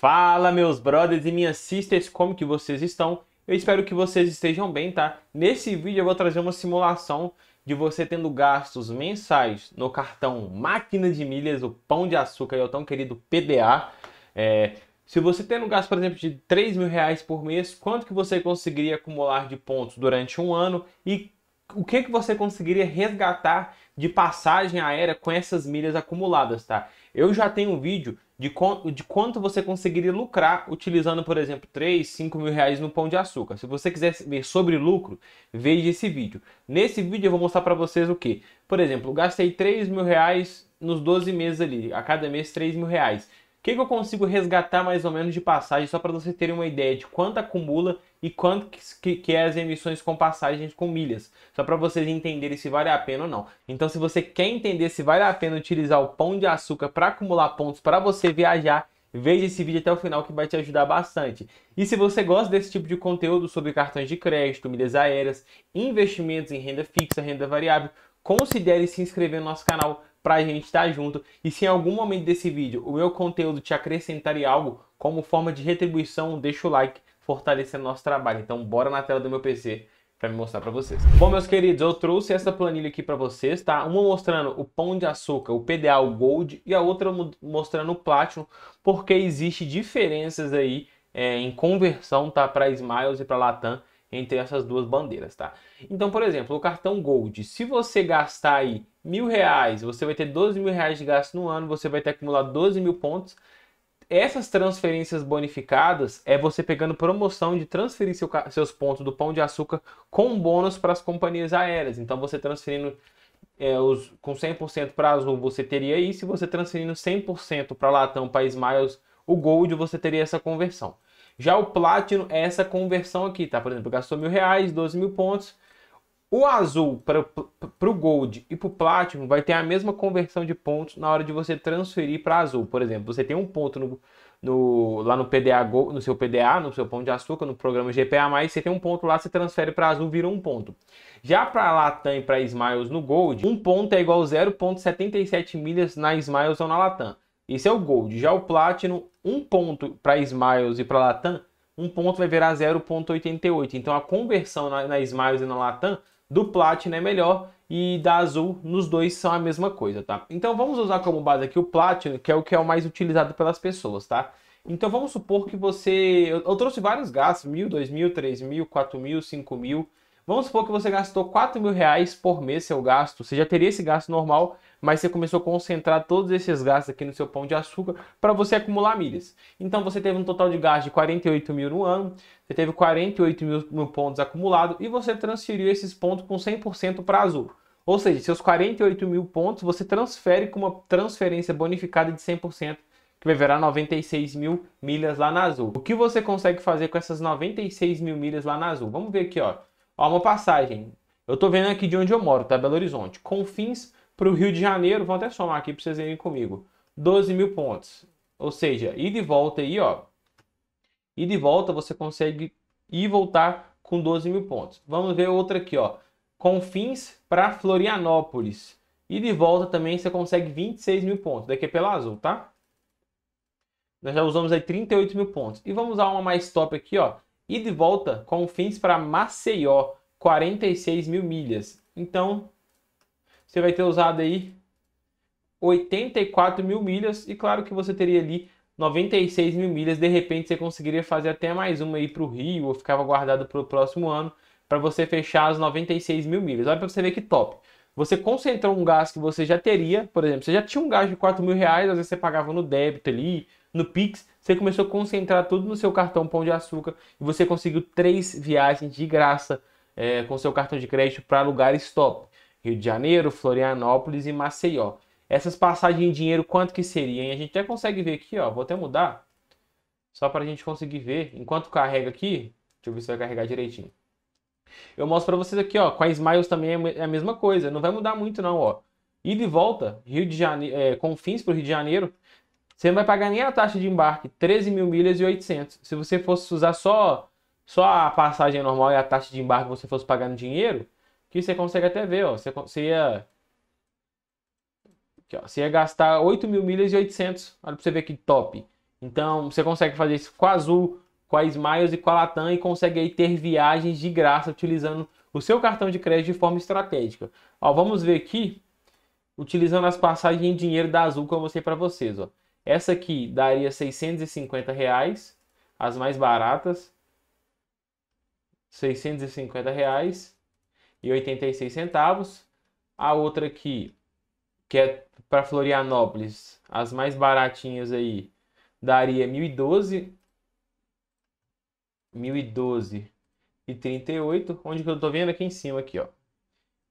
Fala meus brothers e minhas sisters, como que vocês estão? Eu espero que vocês estejam bem, tá? Nesse vídeo eu vou trazer uma simulação de você tendo gastos mensais no cartão Máquina de Milhas, o Pão de Açúcar e o tão querido PDA. É, se você tendo um gasto, por exemplo, de 3 mil reais por mês, quanto que você conseguiria acumular de pontos durante um ano e o que, que você conseguiria resgatar de passagem aérea com essas milhas acumuladas, tá? Eu já tenho um vídeo de, de quanto você conseguiria lucrar utilizando, por exemplo, 3, 5 mil reais no pão de açúcar. Se você quiser ver sobre lucro, veja esse vídeo. Nesse vídeo eu vou mostrar para vocês o que. Por exemplo, gastei 3 mil reais nos 12 meses ali, a cada mês 3 mil reais. O que, que eu consigo resgatar mais ou menos de passagem, só para você terem uma ideia de quanto acumula e quanto que, que, é as emissões com passagens com milhas, só para vocês entenderem se vale a pena ou não. Então, se você quer entender se vale a pena utilizar o pão de açúcar para acumular pontos para você viajar, veja esse vídeo até o final que vai te ajudar bastante. E se você gosta desse tipo de conteúdo sobre cartões de crédito, milhas aéreas, investimentos em renda fixa, renda variável, considere se inscrever no nosso canal pra gente estar tá junto. E se em algum momento desse vídeo o meu conteúdo te acrescentar algo, como forma de retribuição, deixa o like, fortalecendo nosso trabalho. Então bora na tela do meu PC para me mostrar para vocês. Bom, meus queridos, eu trouxe essa planilha aqui para vocês, tá? Uma mostrando o pão de açúcar, o PDA, o Gold, e a outra mostrando o Platinum, porque existe diferenças aí é, em conversão, tá? Para Smiles e para Latam entre essas duas bandeiras, tá? Então, por exemplo, o cartão Gold, se você gastar aí mil reais, você vai ter 12 mil reais de gasto no ano, você vai ter acumulado 12 mil pontos. Essas transferências bonificadas é você pegando promoção de transferir seu, seus pontos do Pão de Açúcar com bônus para as companhias aéreas. Então você transferindo é, os, com 100% para Azul, você teria isso. E você transferindo 100% para Latam, para Smiles, o Gold, você teria essa conversão. Já o Platinum é essa conversão aqui, tá? Por exemplo, gastou mil reais, 12 mil pontos, o azul para o Gold e para o Platinum vai ter a mesma conversão de pontos na hora de você transferir para azul. Por exemplo, você tem um ponto no, no, lá no PDA no seu PDA, no seu pão de açúcar, no programa GPA, você tem um ponto lá, você transfere para azul, vira um ponto. Já para Latam e para Smiles no Gold, um ponto é igual a 0,77 milhas na Smiles ou na Latam. Isso é o Gold. Já o Platinum, um ponto para Smiles e para Latam, um ponto vai virar 0,88. Então a conversão na, na Smiles e na Latam do Platinum é melhor e da Azul, nos dois são a mesma coisa, tá? Então vamos usar como base aqui o Platinum, que é o que é o mais utilizado pelas pessoas, tá? Então vamos supor que você... Eu, eu trouxe vários gastos, mil, dois mil, três mil, quatro mil, cinco mil... Vamos supor que você gastou 4 mil reais por mês seu gasto. Você já teria esse gasto normal, mas você começou a concentrar todos esses gastos aqui no seu pão de açúcar para você acumular milhas. Então você teve um total de gasto de 48 mil no ano, você teve 48 mil pontos acumulados e você transferiu esses pontos com 100% para azul. Ou seja, seus 48 mil pontos você transfere com uma transferência bonificada de 100% que vai virar 96 mil milhas lá na Azul. O que você consegue fazer com essas 96 mil milhas lá na Azul? Vamos ver aqui, ó. Ó, uma passagem. Eu tô vendo aqui de onde eu moro, tá? Belo Horizonte. Confins para o Rio de Janeiro, vão até somar aqui para vocês verem comigo. 12 mil pontos. Ou seja, ir e de volta aí, ó. e de volta você consegue ir e voltar com 12 mil pontos. Vamos ver outra aqui, ó. Confins para Florianópolis. E de volta também você consegue 26 mil pontos. Daqui é pela azul, tá? Nós já usamos aí 38 mil pontos. E vamos dar uma mais top aqui, ó e de volta com fins para Maceió, 46 mil milhas. Então, você vai ter usado aí 84 mil milhas e claro que você teria ali 96 mil milhas. De repente, você conseguiria fazer até mais uma aí para o Rio ou ficava guardado para o próximo ano para você fechar as 96 mil milhas. Olha para você ver que top. Você concentrou um gás que você já teria, por exemplo, você já tinha um gás de 4 mil reais, às vezes você pagava no débito ali, no Pix, você começou a concentrar tudo no seu cartão Pão de Açúcar e você conseguiu três viagens de graça é, com seu cartão de crédito para lugares top. Rio de Janeiro, Florianópolis e Maceió. Essas passagens em dinheiro, quanto que seria? A gente até consegue ver aqui, ó. Vou até mudar. Só para a gente conseguir ver. Enquanto carrega aqui, deixa eu ver se vai carregar direitinho. Eu mostro para vocês aqui, ó. Com a Smiles também é, é a mesma coisa. Não vai mudar muito, não, ó. e e volta, Rio de Janeiro, é, Confins para o Rio de Janeiro, você não vai pagar nem a taxa de embarque, 13 mil milhas e 800. Se você fosse usar só, só a passagem normal e a taxa de embarque, você fosse pagar no dinheiro, que você consegue até ver, ó. Você, você ia... Aqui, ó, você ia gastar 8 mil milhas e 800. Olha pra você ver que top. Então, você consegue fazer isso com a Azul, com a Smiles e com a Latam e consegue aí ter viagens de graça utilizando o seu cartão de crédito de forma estratégica. Ó, vamos ver aqui, utilizando as passagens em dinheiro da Azul que eu mostrei para vocês, ó. Essa aqui daria 650 reais, as mais baratas. 650 reais e 86 centavos. A outra aqui, que é para Florianópolis, as mais baratinhas aí, daria 1012 1012 e 38, onde que eu tô vendo aqui em cima aqui, ó.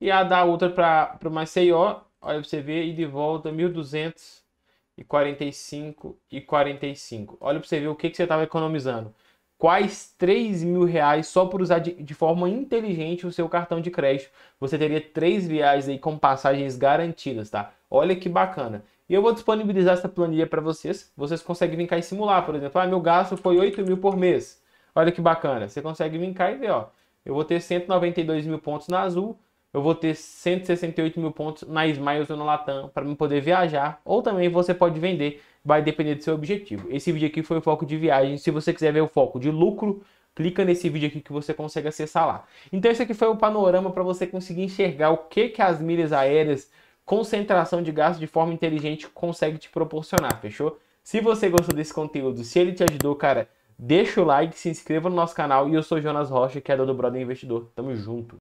E a da outra para para Maceió, olha pra você ver e de volta 1200 e 45 e 45. Olha para você ver o que, que você estava economizando. Quais 3 mil reais só por usar de, de, forma inteligente o seu cartão de crédito? Você teria três viagens aí com passagens garantidas, tá? Olha que bacana. E eu vou disponibilizar essa planilha para vocês. Vocês conseguem vir cá e simular, por exemplo. Ah, meu gasto foi 8 mil por mês. Olha que bacana. Você consegue vir cá e ver, ó. Eu vou ter 192 mil pontos na Azul, eu vou ter 168 mil pontos na Smiles ou na Latam para poder viajar, ou também você pode vender, vai depender do seu objetivo. Esse vídeo aqui foi o foco de viagem, se você quiser ver o foco de lucro, clica nesse vídeo aqui que você consegue acessar lá. Então esse aqui foi o panorama para você conseguir enxergar o que, que as milhas aéreas, concentração de gasto de forma inteligente consegue te proporcionar, fechou? Se você gostou desse conteúdo, se ele te ajudou, cara, deixa o like, se inscreva no nosso canal e eu sou Jonas Rocha, que é do Brother Investidor. Tamo junto!